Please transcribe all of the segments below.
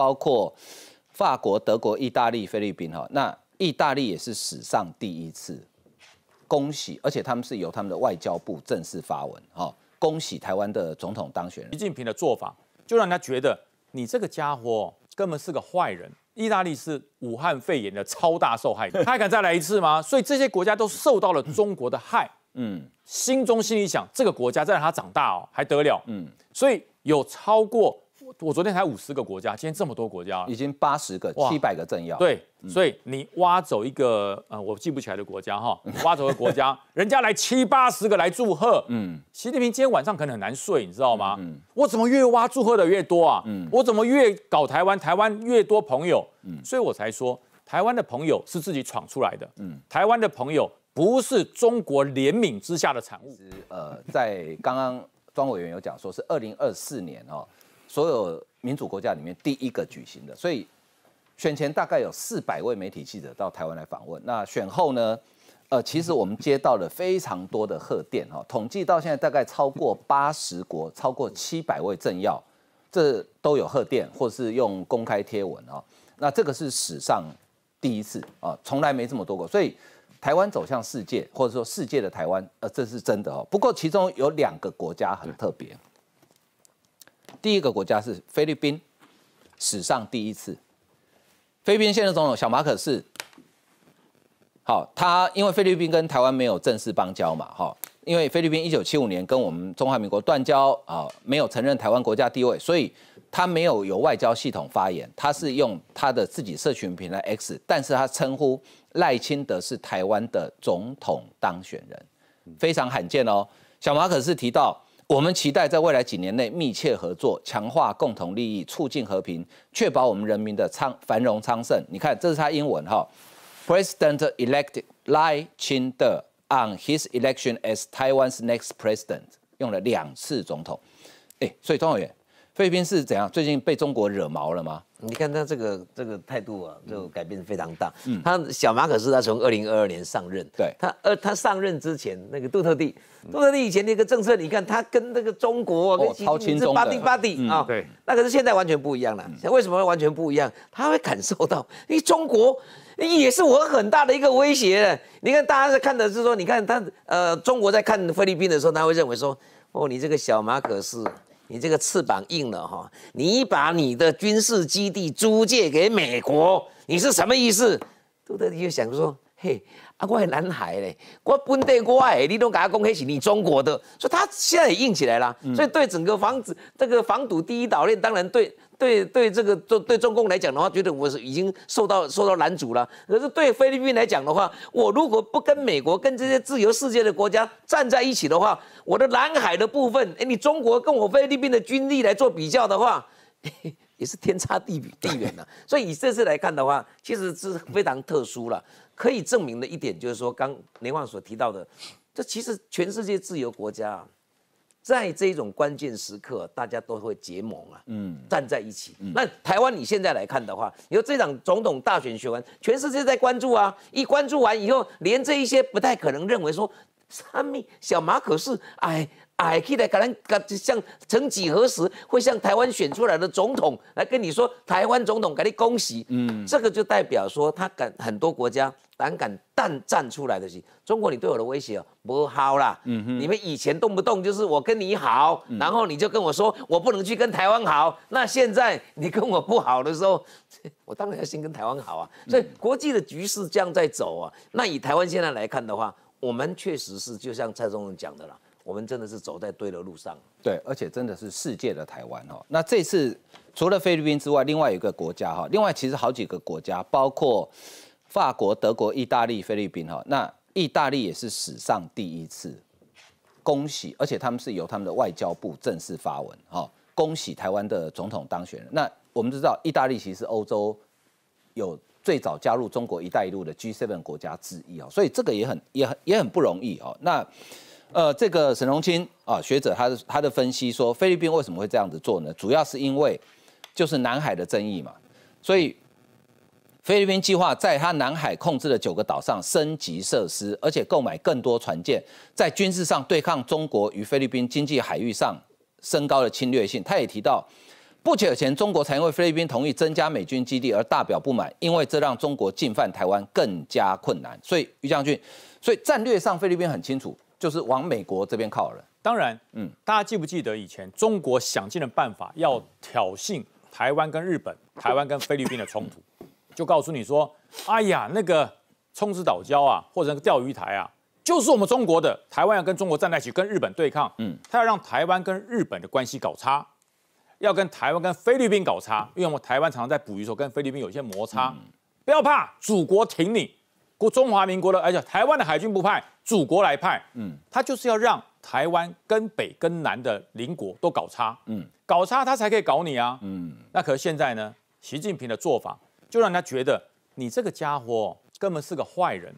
包括法国、德国、意大利、菲律宾哈，那意大利也是史上第一次，恭喜！而且他们是由他们的外交部正式发文哈，恭喜台湾的总统当选人。习近平的做法，就让他觉得你这个家伙根本是个坏人。意大利是武汉肺炎的超大受害者，他还敢再来一次吗？所以这些国家都受到了中国的害。嗯，心中心里想这个国家再让他长大哦，还得了？嗯，所以有超过。我昨天才五十个国家，今天这么多国家，已经八十个、七百个政要。对，所以你挖走一个呃，我记不起来的国家哈，挖走个国家，人家来七八十个来祝贺。嗯，习近平今天晚上可能很难睡，你知道吗？嗯，我怎么越挖祝贺的越多啊？嗯，我怎么越搞台湾，台湾越多朋友？嗯，所以我才说，台湾的朋友是自己闯出来的。嗯，台湾的朋友不是中国怜悯之下的产物。呃，在刚刚庄委员有讲说是二零二四年哦。所有民主国家里面第一个举行的，所以选前大概有四百位媒体记者到台湾来访问。那选后呢？呃，其实我们接到了非常多的贺电哈，统计到现在大概超过八十国，超过七百位政要，这都有贺电，或是用公开贴文啊。那这个是史上第一次啊，从来没这么多个。所以台湾走向世界，或者说世界的台湾，呃，这是真的哦。不过其中有两个国家很特别。第一个国家是菲律宾，史上第一次。菲律宾现任总统小马可是，好，他因为菲律宾跟台湾没有正式邦交嘛，哈，因为菲律宾一九七五年跟我们中华民国断交啊，没有承认台湾国家地位，所以他没有有外交系统发言，他是用他的自己社群平台 X，但是他称呼赖清德是台湾的总统当选人，非常罕见哦。小马可是提到。我们期待在未来几年内密切合作，强化共同利益，促进和平，确保我们人民的昌繁荣昌盛。你看，这是他英文哈，President-elect Lai i c h 赖 De on his election as Taiwan's next president 用了两次总统，哎，所以庄委员，菲律宾是怎样？最近被中国惹毛了吗？你看他这个这个态度啊，就改变非常大。嗯，他小马可是他从二零二二年上任，对他呃他上任之前那个杜特地，杜特地以前那个政策，你看他跟那个中国跟超轻松的巴蒂巴蒂啊，对，那可是现在完全不一样了。为什么完全不一样？他会感受到，哎，中国也是我很大的一个威胁。你看大家在看的是说，你看他呃中国在看菲律宾的时候，他会认为说，哦，你这个小马可是。你这个翅膀硬了哈，你把你的军事基地租借给美国，你是什么意思？杜特地就想说，嘿，啊，我是南海嘞，我本地怪，你都给他公开是你中国的，所以他现在也硬起来了，所以对整个防止这个防堵第一岛链当然对。对对，这个对中共来讲的话，觉得我是已经受到受到拦阻了。可是对菲律宾来讲的话，我如果不跟美国跟这些自由世界的国家站在一起的话，我的南海的部分，哎，你中国跟我菲律宾的军力来做比较的话，也是天差地地远呐。所以以这次来看的话，其实是非常特殊了。可以证明的一点就是说，刚雷旺所提到的，这其实全世界自由国家。在这种关键时刻，大家都会结盟啊，嗯，站在一起。那台湾，你现在来看的话，你说这场总统大选选完，全世界在关注啊，一关注完以后，连这一些不太可能认为说，三米小马可是，哎。还可以的，可能像曾几何时会向台湾选出来的总统来跟你说，台湾总统给你恭喜。嗯，这个就代表说他敢很多国家胆敢淡站出来的，是。中国，你对我的威胁啊，不好啦，嗯哼，你们以前动不动就是我跟你好，然后你就跟我说我不能去跟台湾好。那现在你跟我不好的时候，我当然要先跟台湾好啊。所以国际的局势这样在走啊。那以台湾现在来看的话，我们确实是就像蔡总统讲的了。我们真的是走在对的路上，对，而且真的是世界的台湾哈。那这次除了菲律宾之外，另外一个国家哈，另外其实好几个国家，包括法国、德国、意大利、菲律宾哈。那意大利也是史上第一次，恭喜，而且他们是由他们的外交部正式发文哈，恭喜台湾的总统当选人。那我们知道，意大利其实欧洲有最早加入中国“一带一路”的 G seven 国家之一啊，所以这个也很、也很、也很不容易哦。那呃，这个沈荣清啊，学者他的他的分析说，菲律宾为什么会这样子做呢？主要是因为就是南海的争议嘛，所以菲律宾计划在他南海控制的九个岛上升级设施，而且购买更多船舰，在军事上对抗中国与菲律宾经济海域上升高的侵略性。他也提到，不久前中国才因为菲律宾同意增加美军基地而大表不满，因为这让中国进犯台湾更加困难。所以于将军，所以战略上菲律宾很清楚。就是往美国这边靠了。当然，嗯，大家记不记得以前中国想尽的办法要挑衅台湾跟日本、台湾跟菲律宾的冲突，就告诉你说，哎呀，那个冲之岛礁啊，或者那个钓鱼台啊，就是我们中国的。台湾要跟中国站在一起，跟日本对抗，嗯，他要让台湾跟日本的关系搞差，要跟台湾跟菲律宾搞差，因为我们台湾常常在捕鱼的时候跟菲律宾有一些摩擦。不要怕，祖国挺你。国中华民国的，而且台湾的海军不派，祖国来派，嗯，他就是要让台湾跟北跟南的邻国都搞差，嗯，搞差他才可以搞你啊，嗯，那可是现在呢，习近平的做法就让他觉得你这个家伙根本是个坏人，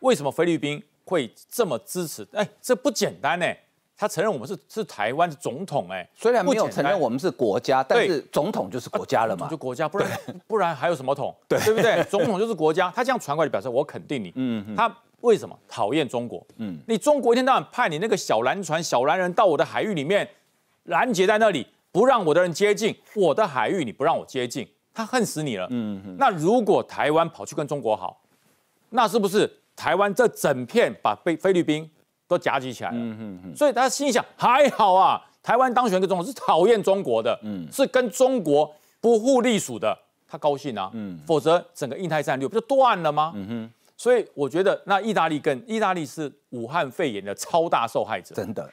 为什么菲律宾会这么支持？哎，这不简单呢。他承认我们是是台湾的总统哎，虽然没有承认我们是国家，但是总统就是国家了嘛，就国家，不然 不然还有什么统？对不对？总统就是国家。他这样传过来表示我肯定你，嗯，他为什么讨厌中国？嗯，你中国一天到晚派你那个小蓝船、小蓝人到我的海域里面拦截在那里，不让我的人接近我的海域，你不让我接近，他恨死你了，嗯，那如果台湾跑去跟中国好，那是不是台湾这整片把菲菲律宾？都夹击起来了，所以他心想还好啊，台湾当选的总统是讨厌中国的，是跟中国不互隶属的，他高兴啊，否则整个印太战略不就断了吗？所以我觉得那意大利跟意大利是武汉肺炎的超大受害者，真的，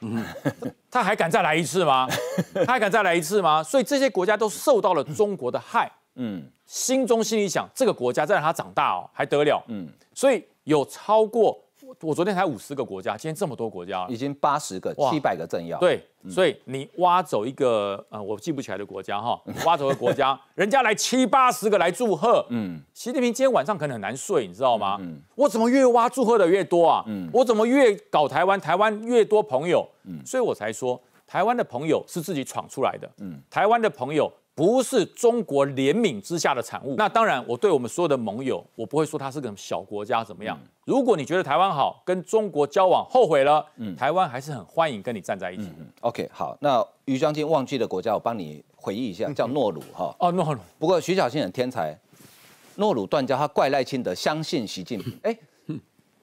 他还敢再来一次吗？他还敢再来一次吗？所以这些国家都受到了中国的害，嗯，心中心里想这个国家再让他长大哦，还得了，嗯，所以有超过。我昨天才五十个国家，今天这么多国家，已经八十个、七百个政要。对，所以你挖走一个，呃，我记不起来的国家哈，挖走一个国家，人家来七八十个来祝贺。嗯，习近平今天晚上可能很难睡，你知道吗？嗯，我怎么越挖祝贺的越多啊？嗯，我怎么越搞台湾，台湾越多朋友？嗯，所以我才说，台湾的朋友是自己闯出来的。嗯，台湾的朋友。不是中国怜悯之下的产物。那当然，我对我们所有的盟友，我不会说他是个小国家怎么样。如果你觉得台湾好，跟中国交往后悔了，嗯，台湾还是很欢迎跟你站在一起。嗯 OK，好，那于将军忘记的国家，我帮你回忆一下，叫诺鲁哈。哦，诺鲁。不过徐小新很天才，诺鲁断交，他怪赖清德，相信习近平。哎，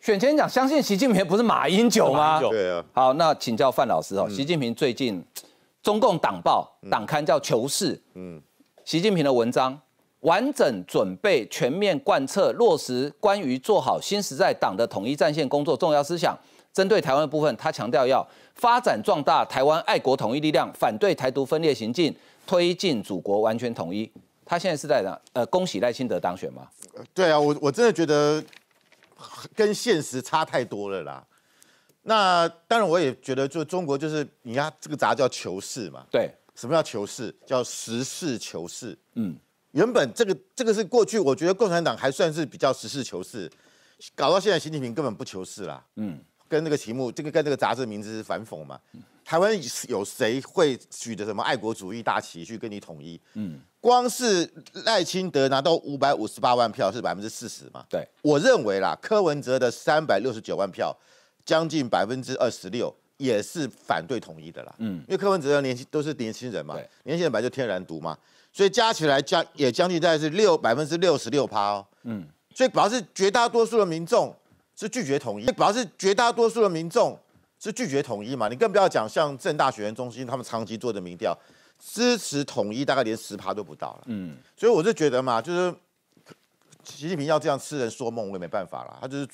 选前讲相信习近平不是马英九吗？对啊。好，那请教范老师哦，习近平最近。中共党报党刊叫《求是》，嗯，习近平的文章完整准备全面贯彻落实关于做好新时代党的统一战线工作重要思想。针对台湾的部分，他强调要发展壮大台湾爱国统一力量，反对台独分裂行径，推进祖国完全统一。他现在是在哪？呃，恭喜赖清德当选吗？对啊，我我真的觉得跟现实差太多了啦。那当然，我也觉得，就中国就是，你看这个杂叫求是嘛？对，什么叫求是？叫实事求是。嗯，原本这个这个是过去，我觉得共产党还算是比较实事求是，搞到现在习近平根本不求是啦。嗯，跟那个题目，这个跟这个杂志名字是反讽嘛。台湾有谁会举着什么爱国主义大旗去跟你统一？嗯，光是赖清德拿到五百五十八万票是百分之四十嘛？对，我认为啦，柯文哲的三百六十九万票。将近百分之二十六也是反对统一的啦，嗯，因为柯文哲的年轻都是年轻人嘛，年轻人本来就天然毒嘛，所以加起来将也将近大概是六百分之六十六趴哦，嗯，所以主要是绝大多数的民众是拒绝统一，主要是绝大多数的民众是拒绝统一嘛，你更不要讲像正大学员中心他们长期做的民调，支持统一大概连十趴都不到了，嗯，所以我是觉得嘛，就是习近平要这样痴人说梦，我也没办法啦，他就是。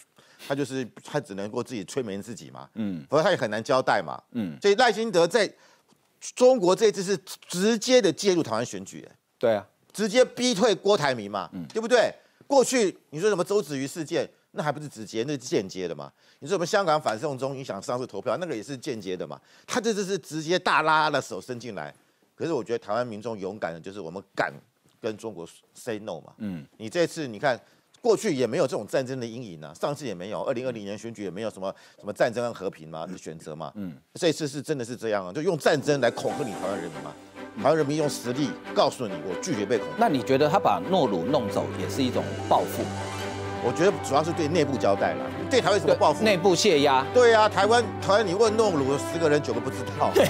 他就是他只能够自己催眠自己嘛，嗯，否则他也很难交代嘛，嗯，所以赖清德在中国这次是直接的介入台湾选举，对啊，直接逼退郭台铭嘛，嗯，对不对？过去你说什么周子瑜事件，那还不是直接，那是间接的嘛？你说什么香港反送中，你想上次投票那个也是间接的嘛？他这次是直接大拉拉的手伸进来，可是我觉得台湾民众勇敢的就是我们敢跟中国 say no 嘛，嗯，你这次你看。过去也没有这种战争的阴影啊，上次也没有，二零二零年选举也没有什么什么战争和和平嘛选择嘛，嗯，这次是真的是这样啊，就用战争来恐吓你台湾人民嘛，台湾人民用实力告诉你，我拒绝被恐。那你觉得他把诺鲁弄走也是一种报复？我觉得主要是对内部交代了，对台湾什么报复？内部泄压。对啊，台湾台湾你问诺鲁十个人九个不知道，对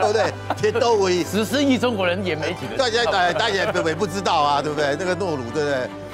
不对？其都为十四亿中国人也没几个，大家也大家也也不知道啊，对不对？那个诺鲁，对不对？